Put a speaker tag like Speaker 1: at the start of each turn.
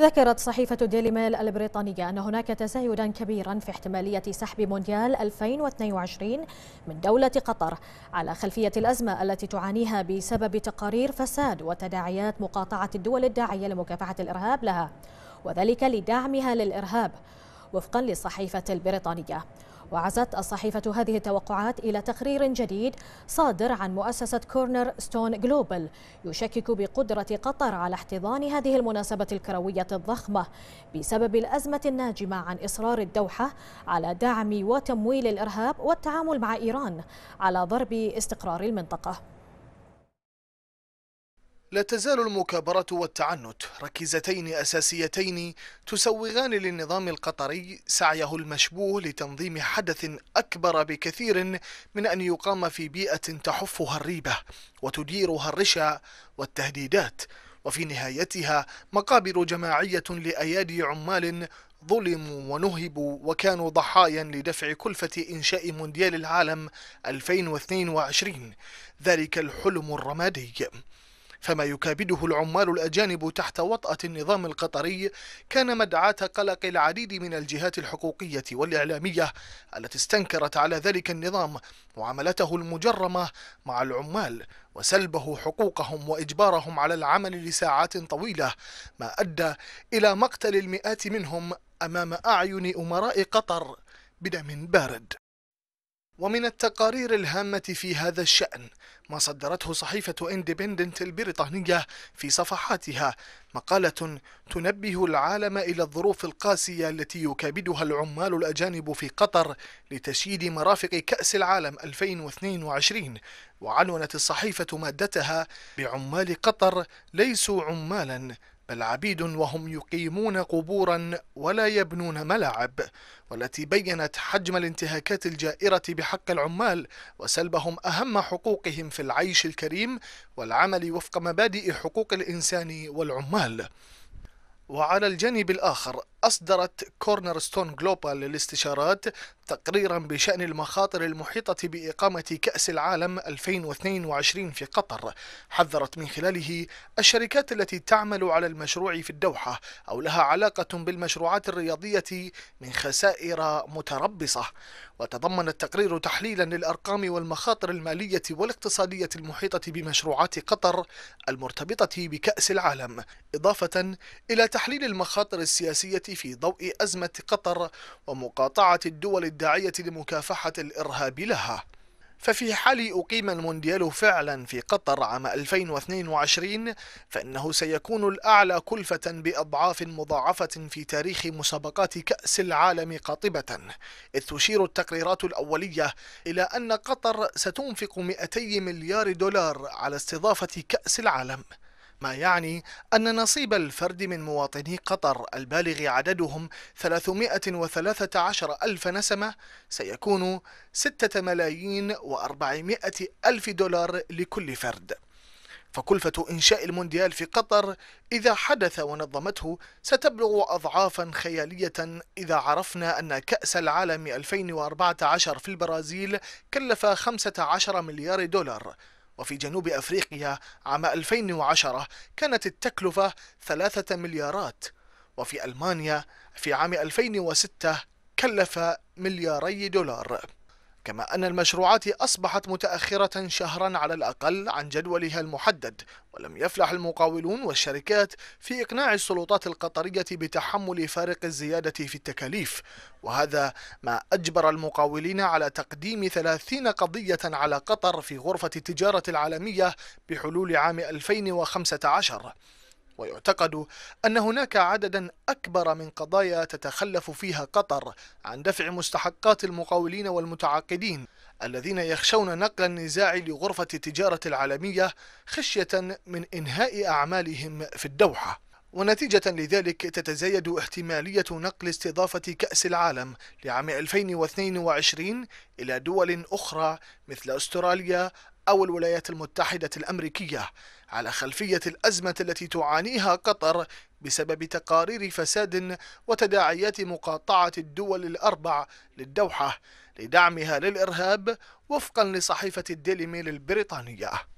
Speaker 1: ذكرت صحيفة ديلي ميل البريطانية أن هناك تزايدا كبيرا في احتمالية سحب مونديال 2022 من دولة قطر على خلفية الأزمة التي تعانيها بسبب تقارير فساد وتداعيات مقاطعة الدول الداعية لمكافحة الإرهاب لها وذلك لدعمها للإرهاب وفقا للصحيفة البريطانية وعزت الصحيفة هذه التوقعات إلى تقرير جديد صادر عن مؤسسة كورنر ستون جلوبل يشكك بقدرة قطر على احتضان هذه المناسبة الكروية الضخمة بسبب الأزمة الناجمة عن إصرار الدوحة على دعم وتمويل الإرهاب والتعامل مع إيران على ضرب استقرار المنطقة
Speaker 2: لا تزال المكابرة والتعنت ركيزتين أساسيتين تسوغان للنظام القطري سعيه المشبوه لتنظيم حدث أكبر بكثير من أن يقام في بيئة تحفها الريبة وتديرها الرشا والتهديدات وفي نهايتها مقابر جماعية لأيادي عمال ظلموا ونهبوا وكانوا ضحايا لدفع كلفة إنشاء مونديال العالم 2022 ذلك الحلم الرمادي فما يكابده العمال الأجانب تحت وطأة النظام القطري كان مدعاة قلق العديد من الجهات الحقوقية والإعلامية التي استنكرت على ذلك النظام وعملته المجرمة مع العمال وسلبه حقوقهم وإجبارهم على العمل لساعات طويلة ما أدى إلى مقتل المئات منهم أمام أعين أمراء قطر بدم بارد ومن التقارير الهامة في هذا الشأن ما صدرته صحيفة اندبندنت البريطانية في صفحاتها مقالة تنبه العالم إلى الظروف القاسية التي يكابدها العمال الأجانب في قطر لتشييد مرافق كأس العالم 2022 وعنونت الصحيفة مادتها بعمال قطر ليسوا عمالا بل عبيد وهم يقيمون قبورا ولا يبنون ملاعب والتي بينت حجم الانتهاكات الجائرة بحق العمال وسلبهم أهم حقوقهم في العيش الكريم والعمل وفق مبادئ حقوق الإنسان والعمال وعلى الجانب الآخر أصدرت كورنر ستون جلوبال للاستشارات تقريرا بشأن المخاطر المحيطة بإقامة كأس العالم 2022 في قطر حذرت من خلاله الشركات التي تعمل على المشروع في الدوحة أو لها علاقة بالمشروعات الرياضية من خسائر متربصة وتضمن التقرير تحليلا للأرقام والمخاطر المالية والاقتصادية المحيطة بمشروعات قطر المرتبطة بكأس العالم إضافة إلى تحليل المخاطر السياسية في ضوء أزمة قطر ومقاطعة الدول الداعية لمكافحة الإرهاب لها ففي حال أقيم المونديال فعلا في قطر عام 2022 فإنه سيكون الأعلى كلفة بأضعاف مضاعفة في تاريخ مسابقات كأس العالم قاطبة إذ تشير التقريرات الأولية إلى أن قطر ستنفق 200 مليار دولار على استضافة كأس العالم ما يعني أن نصيب الفرد من مواطني قطر البالغ عددهم 313 ألف نسمة سيكون 6 ملايين و400 ألف دولار لكل فرد فكلفة إنشاء المونديال في قطر إذا حدث ونظمته ستبلغ أضعافا خيالية إذا عرفنا أن كأس العالم 2014 في البرازيل كلف 15 مليار دولار وفي جنوب أفريقيا عام 2010 كانت التكلفة 3 مليارات وفي ألمانيا في عام 2006 كلف ملياري دولار كما أن المشروعات أصبحت متأخرة شهرا على الأقل عن جدولها المحدد ولم يفلح المقاولون والشركات في إقناع السلطات القطرية بتحمل فارق الزيادة في التكاليف وهذا ما أجبر المقاولين على تقديم 30 قضية على قطر في غرفة التجارة العالمية بحلول عام 2015 ويعتقد أن هناك عددا أكبر من قضايا تتخلف فيها قطر عن دفع مستحقات المقاولين والمتعاقدين الذين يخشون نقل النزاع لغرفة التجارة العالمية خشية من إنهاء أعمالهم في الدوحة ونتيجة لذلك تتزايد احتمالية نقل استضافة كأس العالم لعام 2022 إلى دول أخرى مثل أستراليا أو الولايات المتحدة الأمريكية على خلفية الأزمة التي تعانيها قطر بسبب تقارير فساد وتداعيات مقاطعة الدول الأربع للدوحة لدعمها للإرهاب وفقا لصحيفة الديلي ميل البريطانية